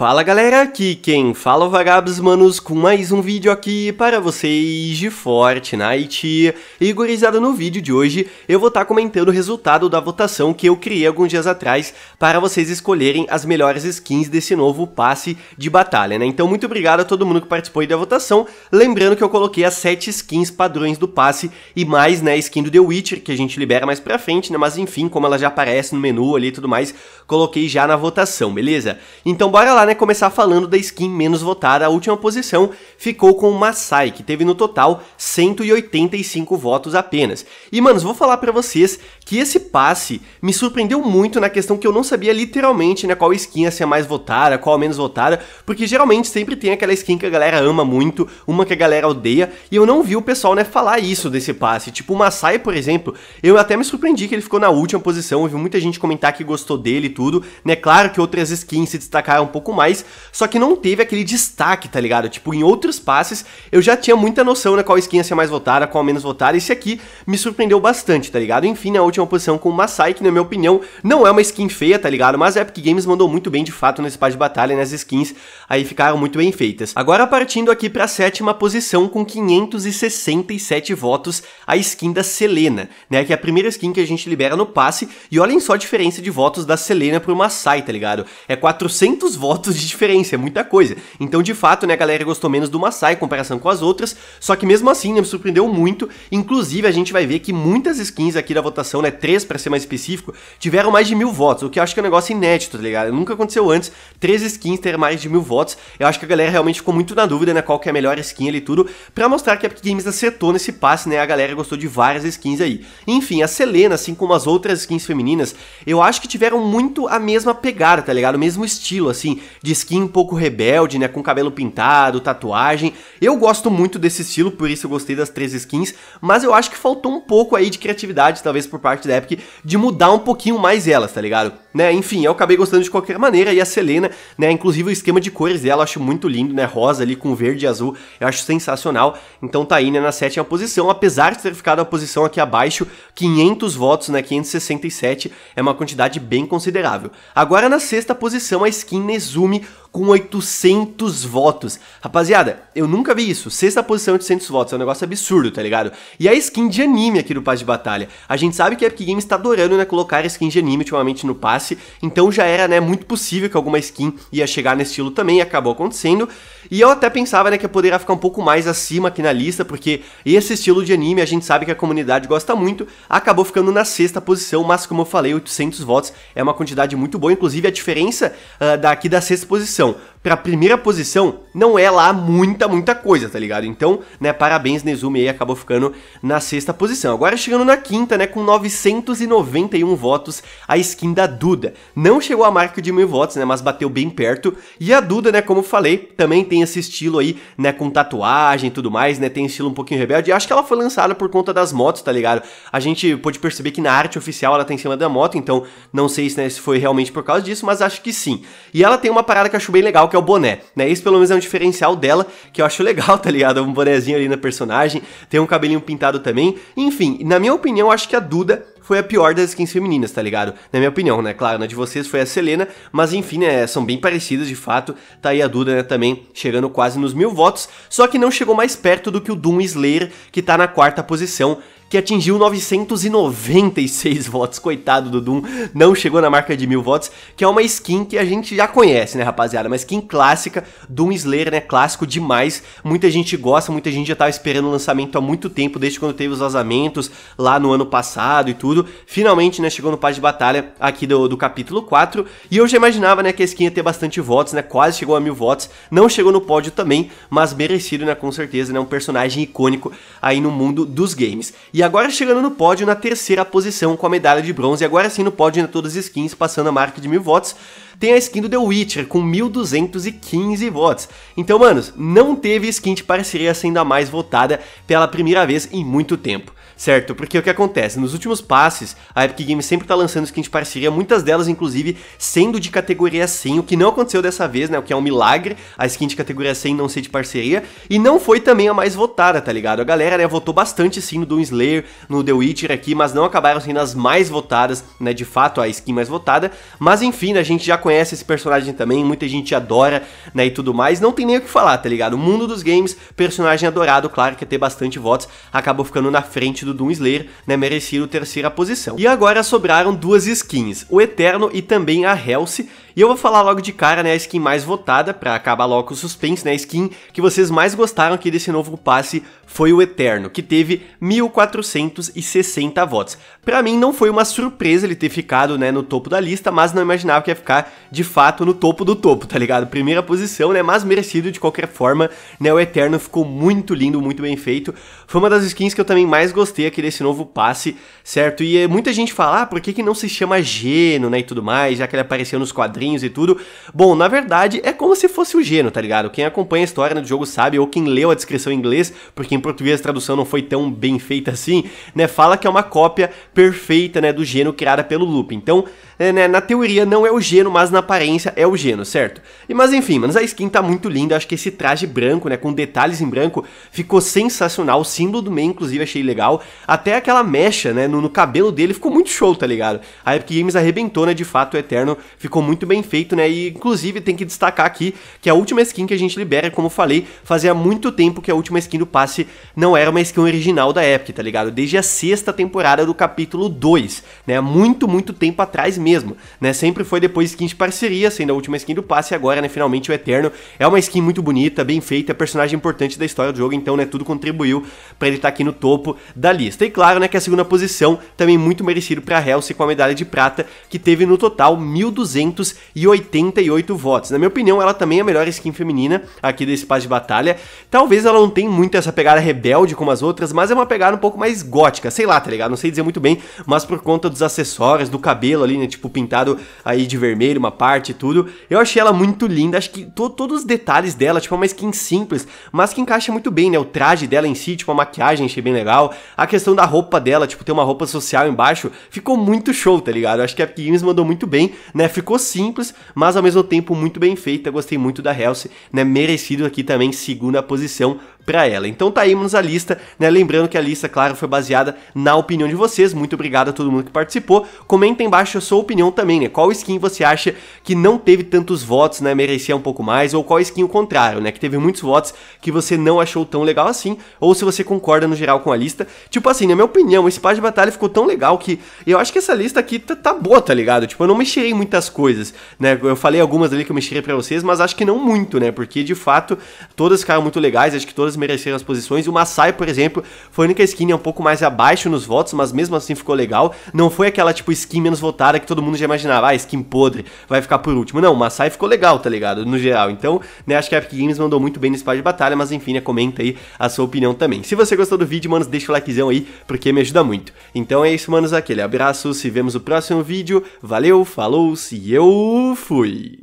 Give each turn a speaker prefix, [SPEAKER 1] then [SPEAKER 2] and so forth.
[SPEAKER 1] Fala galera, aqui quem fala é o Vagabos Manos com mais um vídeo aqui para vocês de Fortnite. E gurizada, no vídeo de hoje eu vou estar tá comentando o resultado da votação que eu criei alguns dias atrás para vocês escolherem as melhores skins desse novo passe de batalha, né? Então muito obrigado a todo mundo que participou da votação, lembrando que eu coloquei as 7 skins padrões do passe e mais, né, skin do The Witcher que a gente libera mais pra frente, né? Mas enfim, como ela já aparece no menu ali e tudo mais, coloquei já na votação, beleza? Então bora lá, né? Né, começar falando da skin menos votada. A última posição ficou com o Masai, que teve no total 185 votos apenas. E, manos, vou falar para vocês que esse passe me surpreendeu muito na questão que eu não sabia literalmente né, qual skin ia ser mais votada, qual a menos votada, porque geralmente sempre tem aquela skin que a galera ama muito, uma que a galera odeia, e eu não vi o pessoal né, falar isso desse passe. Tipo, o Masai, por exemplo, eu até me surpreendi que ele ficou na última posição, eu vi muita gente comentar que gostou dele e tudo, né? Claro que outras skins se destacaram um pouco mais mais, só que não teve aquele destaque, tá ligado? Tipo, em outros passes eu já tinha muita noção, né, qual skin ia ser mais votada, qual menos votada, esse aqui me surpreendeu bastante, tá ligado? Enfim, na última posição com o Masai, que na minha opinião não é uma skin feia, tá ligado? Mas a Epic Games mandou muito bem, de fato, nesse par de batalha, nas skins, aí ficaram muito bem feitas. Agora partindo aqui pra sétima posição com 567 votos, a skin da Selena, né, que é a primeira skin que a gente libera no passe, e olhem só a diferença de votos da Selena pro Masai, tá ligado? É 400 votos votos de diferença, é muita coisa. Então, de fato, né, a galera gostou menos do Masai em comparação com as outras, só que mesmo assim, né, me surpreendeu muito. Inclusive, a gente vai ver que muitas skins aqui da votação, né, três para ser mais específico, tiveram mais de mil votos, o que eu acho que é um negócio inédito, tá ligado? Nunca aconteceu antes, três skins ter mais de mil votos. Eu acho que a galera realmente ficou muito na dúvida, né, qual que é a melhor skin ali e tudo, pra mostrar que a Epic Games acertou nesse passe, né, a galera gostou de várias skins aí. Enfim, a Selena, assim como as outras skins femininas, eu acho que tiveram muito a mesma pegada, tá ligado? O mesmo estilo, assim de skin um pouco rebelde, né? Com cabelo pintado, tatuagem. Eu gosto muito desse estilo, por isso eu gostei das três skins, mas eu acho que faltou um pouco aí de criatividade, talvez por parte da Epic, de mudar um pouquinho mais elas, tá ligado? Né? Enfim, eu acabei gostando de qualquer maneira, e a Selena, né? Inclusive o esquema de cores dela eu acho muito lindo, né? Rosa ali com verde e azul, eu acho sensacional. Então tá aí, né, na sétima posição, apesar de ter ficado a posição aqui abaixo, 500 votos, né? 567 é uma quantidade bem considerável. Agora na sexta posição, a skin Nezu fume com 800 votos. Rapaziada, eu nunca vi isso. Sexta posição, 800 votos. É um negócio absurdo, tá ligado? E a skin de anime aqui do passe de Batalha. A gente sabe que a Epic Games tá adorando, né, colocar skin de anime ultimamente no passe. Então já era, né, muito possível que alguma skin ia chegar nesse estilo também. acabou acontecendo. E eu até pensava, né, que eu poderia ficar um pouco mais acima aqui na lista, porque esse estilo de anime a gente sabe que a comunidade gosta muito. Acabou ficando na sexta posição, mas como eu falei, 800 votos é uma quantidade muito boa. Inclusive, a diferença uh, daqui da sexta posição Donc, pra primeira posição, não é lá muita, muita coisa, tá ligado? Então, né, parabéns, Nezumi aí acabou ficando na sexta posição. Agora chegando na quinta, né, com 991 votos, a skin da Duda. Não chegou à marca de mil votos, né, mas bateu bem perto. E a Duda, né, como falei, também tem esse estilo aí, né, com tatuagem e tudo mais, né, tem estilo um pouquinho rebelde. Acho que ela foi lançada por conta das motos, tá ligado? A gente pôde perceber que na arte oficial ela tá em cima da moto, então não sei se, né, se foi realmente por causa disso, mas acho que sim. E ela tem uma parada que eu acho bem legal, que é o boné, né? Isso pelo menos é um diferencial dela, que eu acho legal, tá ligado? Um bonezinho ali na personagem, tem um cabelinho pintado também. Enfim, na minha opinião, acho que a Duda foi a pior das skins femininas, tá ligado? Na minha opinião, né? Claro, na de vocês foi a Selena, mas enfim, né? São bem parecidas de fato. Tá aí a Duda, né? Também chegando quase nos mil votos, só que não chegou mais perto do que o Doom Slayer, que tá na quarta posição que atingiu 996 votos. Coitado do Doom, não chegou na marca de mil votos, que é uma skin que a gente já conhece, né, rapaziada? Uma skin clássica, Doom Slayer, né? Clássico demais. Muita gente gosta, muita gente já tava esperando o lançamento há muito tempo, desde quando teve os vazamentos lá no ano passado e tudo. Finalmente, né, chegou no paz de batalha aqui do, do capítulo 4. E eu já imaginava, né, que a skin ia ter bastante votos, né? Quase chegou a mil votos. Não chegou no pódio também, mas merecido, né? Com certeza, né? Um personagem icônico aí no mundo dos games. E e agora chegando no pódio na terceira posição com a medalha de bronze, e agora sim no pódio de todas as skins, passando a marca de mil votos, tem a skin do The Witcher com 1215 votos. Então, manos, não teve skin de parceria sendo a mais votada pela primeira vez em muito tempo certo? Porque o que acontece? Nos últimos passes, a Epic Games sempre tá lançando skins de parceria, muitas delas, inclusive, sendo de categoria 100, o que não aconteceu dessa vez, né? O que é um milagre, a skin de categoria 100 não ser de parceria, e não foi também a mais votada, tá ligado? A galera, né, votou bastante sim no Doom Slayer, no The Witcher aqui, mas não acabaram sendo as mais votadas, né? De fato, a skin mais votada, mas enfim, né, a gente já conhece esse personagem também, muita gente adora, né? E tudo mais, não tem nem o que falar, tá ligado? O mundo dos games, personagem adorado, claro que ia é ter bastante votos, acabou ficando na frente do do Doom Slayer, né, merecido terceira posição. E agora sobraram duas skins, o Eterno e também a Helse, e eu vou falar logo de cara, né, a skin mais votada, para acabar logo com o suspense, né, a skin que vocês mais gostaram aqui desse novo passe foi o Eterno, que teve 1460 votos. Para mim não foi uma surpresa ele ter ficado, né, no topo da lista, mas não imaginava que ia ficar de fato no topo do topo, tá ligado? Primeira posição, né, mas merecido de qualquer forma, né, o Eterno ficou muito lindo, muito bem feito. Foi uma das skins que eu também mais gostei voltei desse esse novo passe, certo? E eh, muita gente fala, ah, por que, que não se chama Geno, né, e tudo mais, já que ele apareceu nos quadrinhos e tudo. Bom, na verdade, é como se fosse o Geno, tá ligado? Quem acompanha a história do jogo sabe, ou quem leu a descrição em inglês, porque em português a tradução não foi tão bem feita assim, né, fala que é uma cópia perfeita, né, do Geno criada pelo Loop. Então, é, né, na teoria não é o Geno, mas na aparência é o Geno, certo? E mas enfim, mas a skin tá muito linda, acho que esse traje branco, né, com detalhes em branco, ficou sensacional, o símbolo do meio inclusive achei legal, até aquela mecha, né, no, no cabelo dele ficou muito show, tá ligado? A Epic Games arrebentou, né, de fato, o Eterno ficou muito bem feito, né, e inclusive tem que destacar aqui que a última skin que a gente libera, como falei, fazia muito tempo que a última skin do passe não era uma skin original da Epic, tá ligado? Desde a sexta temporada do capítulo 2, né, muito, muito tempo atrás mesmo, né, sempre foi depois skin de parceria, sendo a última skin do passe, e agora, né, finalmente o Eterno é uma skin muito bonita, bem feita, é personagem importante da história do jogo, então, né, tudo contribuiu para ele estar tá aqui no topo da da lista. E claro, né, que a segunda posição também muito merecido para Halsey com a medalha de prata, que teve no total 1.288 votos. Na minha opinião, ela também é a melhor skin feminina aqui desse passe de batalha. Talvez ela não tenha muito essa pegada rebelde como as outras, mas é uma pegada um pouco mais gótica, sei lá, tá ligado? Não sei dizer muito bem, mas por conta dos acessórios, do cabelo ali, né, tipo pintado aí de vermelho, uma parte e tudo. Eu achei ela muito linda, acho que to todos os detalhes dela, tipo, é uma skin simples, mas que encaixa muito bem, né? O traje dela em si, tipo, a maquiagem achei bem legal, a questão da roupa dela, tipo, ter uma roupa social embaixo, ficou muito show, tá ligado? Acho que a Games mandou muito bem, né? Ficou simples, mas ao mesmo tempo muito bem feita. Gostei muito da Helse, né? Merecido aqui também, segunda posição para ela. Então tá aí a lista, né? Lembrando que a lista, claro, foi baseada na opinião de vocês. Muito obrigado a todo mundo que participou. Comenta embaixo a sua opinião também, né? Qual skin você acha que não teve tantos votos, né? Merecia um pouco mais, ou qual skin o contrário, né? Que teve muitos votos que você não achou tão legal assim, ou se você concorda no geral com a lista. Tipo assim, na minha opinião, esse pá de batalha ficou tão legal que eu acho que essa lista aqui tá, tá boa, tá ligado? Tipo, eu não mexerei em muitas coisas, né? Eu falei algumas ali que eu mexerei para vocês, mas acho que não muito, né? Porque de fato todas ficaram muito legais, acho que todas todas mereceram as posições. O Masai, por exemplo, foi a única skin um pouco mais abaixo nos votos, mas mesmo assim ficou legal. Não foi aquela, tipo, skin menos votada que todo mundo já imaginava, ah, skin podre, vai ficar por último. Não, o Masai ficou legal, tá ligado? No geral. Então, né, acho que a Epic Games mandou muito bem nesse pai de batalha, mas enfim, né, comenta aí a sua opinião também. Se você gostou do vídeo, manos, deixa o likezão aí, porque me ajuda muito. Então é isso, manos, aquele abraço, se vemos no próximo vídeo. Valeu, falou, se eu fui!